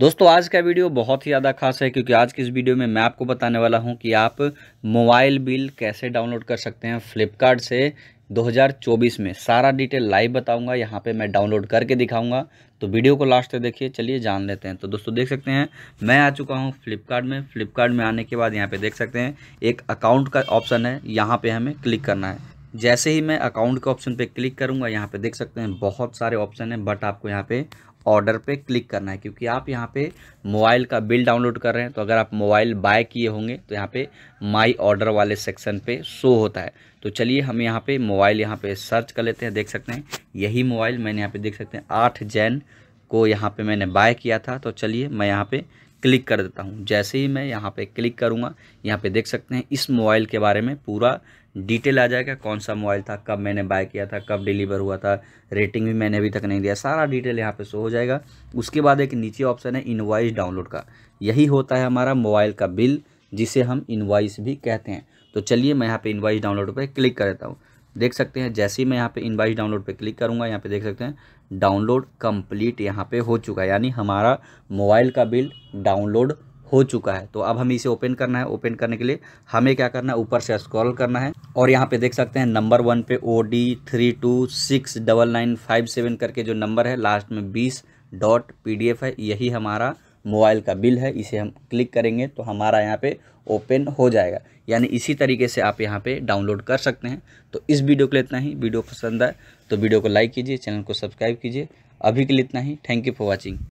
दोस्तों आज का वीडियो बहुत ही ज़्यादा खास है क्योंकि आज की इस वीडियो में मैं आपको बताने वाला हूं कि आप मोबाइल बिल कैसे डाउनलोड कर सकते हैं फ्लिपकार्ट से 2024 में सारा डिटेल लाइव बताऊंगा यहां पे मैं डाउनलोड करके दिखाऊंगा तो वीडियो को लास्ट तक देखिए चलिए जान लेते हैं तो दोस्तों देख सकते हैं मैं आ चुका हूँ फ्लिपकार्ट में फ्लिपकार्ट में आने के बाद यहाँ पर देख सकते हैं एक अकाउंट का ऑप्शन है यहाँ पर हमें क्लिक करना है जैसे ही मैं अकाउंट के ऑप्शन पे क्लिक करूंगा यहाँ पे देख सकते हैं बहुत सारे ऑप्शन हैं बट आपको यहाँ पे ऑर्डर पे क्लिक करना है क्योंकि आप यहाँ पे मोबाइल का बिल डाउनलोड कर रहे हैं तो अगर आप मोबाइल बाय किए होंगे तो यहाँ पे माय ऑर्डर वाले सेक्शन पे शो होता है तो चलिए हम यहाँ पे मोबाइल यहाँ पे सर्च कर लेते हैं देख सकते हैं यही मोबाइल मैंने यहाँ पे देख सकते हैं आठ जैन को यहाँ पे मैंने बाय किया था तो चलिए मैं यहाँ पे क्लिक कर देता हूँ जैसे ही मैं यहाँ पे क्लिक करूँगा यहाँ पे देख सकते हैं इस मोबाइल के बारे में पूरा डिटेल आ जाएगा कौन सा मोबाइल था कब मैंने बाय किया था कब डिलीवर हुआ था रेटिंग भी मैंने अभी तक नहीं दिया सारा डिटेल यहाँ पे शो हो जाएगा उसके बाद एक नीचे ऑप्शन है इनवाइस डाउनलोड का यही होता है हमारा मोबाइल का बिल जिसे हम इनवाइस भी कहते हैं तो चलिए मैं यहाँ पर इनवाइस डाउनलोड पर क्लिक कर देता हूँ देख सकते हैं जैसे ही मैं यहाँ पे इनवाइस डाउनलोड पे क्लिक करूँगा यहाँ पे देख सकते हैं डाउनलोड कंप्लीट यहाँ पे हो चुका है यानी हमारा मोबाइल का बिल डाउनलोड हो चुका है तो अब हमें इसे ओपन करना है ओपन करने के लिए हमें क्या करना है ऊपर से स्क्रॉल करना है और यहाँ पे देख सकते हैं नंबर वन पे O D three two six double nine five seven करके जो नंबर है लास्ट में बीस डॉट पी डी एफ है यही हमारा मोबाइल का बिल है इसे हम क्लिक करेंगे तो हमारा यहाँ पे ओपन हो जाएगा यानी इसी तरीके से आप यहाँ पे डाउनलोड कर सकते हैं तो इस वीडियो के लिए इतना ही वीडियो पसंद आए तो वीडियो को लाइक कीजिए चैनल को सब्सक्राइब कीजिए अभी के लिए इतना ही थैंक यू फॉर वॉचिंग